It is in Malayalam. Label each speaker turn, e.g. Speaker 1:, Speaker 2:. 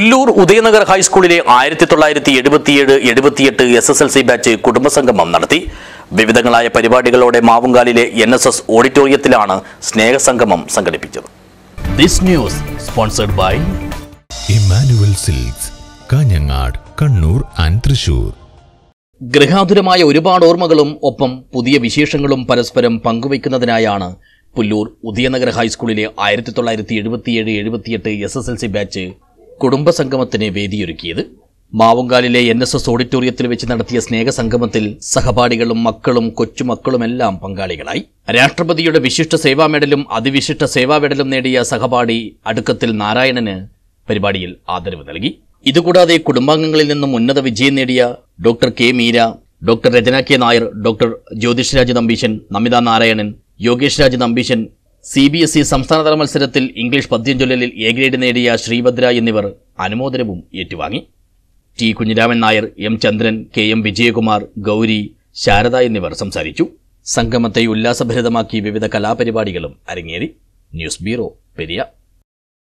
Speaker 1: പുല്ലൂർ ഉദയനഗർ ഹൈസ്കൂളിലെ ആയിരത്തി തൊള്ളായിരത്തി എഴുപത്തിയേഴ് എഴുപത്തിയെട്ട് S S L C batch കുടുംബസംഗമം നടത്തി വിവിധങ്ങളായ പരിപാടികളോടെ മാവുങ്കാലിലെ എൻ എസ് എസ് ഓഡിറ്റോറിയത്തിലാണ് സ്നേഹസംഗമം സംഘടിപ്പിച്ചത് ഗൃഹാതുരമായ ഒരുപാട് ഓർമ്മകളും ഒപ്പം പുതിയ വിശേഷങ്ങളും പരസ്പരം പങ്കുവയ്ക്കുന്നതിനായാണ് പുല്ലൂർ ഉദയനഗർ ഹൈസ്കൂളിലെ ആയിരത്തി തൊള്ളായിരത്തി എഴുപത്തിയേഴ് എഴുപത്തിയെട്ട് S S L C batch കുടുംബസംഗമത്തിന് വേദിയൊരുക്കിയത് മാവുങ്കാലിലെ എൻ എസ് എസ് ഓഡിറ്റോറിയത്തിൽ വെച്ച് നടത്തിയ സ്നേഹസംഗമത്തിൽ സഹപാഠികളും മക്കളും കൊച്ചുമക്കളുമെല്ലാം പങ്കാളികളായി രാഷ്ട്രപതിയുടെ വിശിഷ്ട സേവാ മെഡലും അതിവിശിഷ്ട സേവാ മെഡലും നേടിയ സഹപാഠി അടുക്കത്തിൽ നാരായണന് പരിപാടിയിൽ ആദരവ് നൽകി ഇതുകൂടാതെ കുടുംബാംഗങ്ങളിൽ നിന്നും ഉന്നത വിജയം നേടിയ doctor K Meera doctor Rachana K Nair doctor Jyothish Raj Nambeesan Namitha Narayanan Yogesh Raj Nambeesan C B S E സംസ്ഥാനതല മത്സരത്തിൽ ഇംഗ്ലീഷ് പദ്യം ചൊല്ലലിൽ എ ഗ്രേഡ് നേടിയ ശ്രീഭദ്ര എന്നിവർ അനുമോദനവും ഏറ്റുവാങ്ങി T Kunhiraman Nair M Chandran K M Vijayakumar Gauri Sharada എന്നിവർ സംസാരിച്ചു സംഗമത്തെ ഉല്ലാസഭരിതമാക്കി വിവിധ കലാപരിപാടികളും അരങ്ങേറി ന്യൂസ് ബ്യൂറോ പെരിയ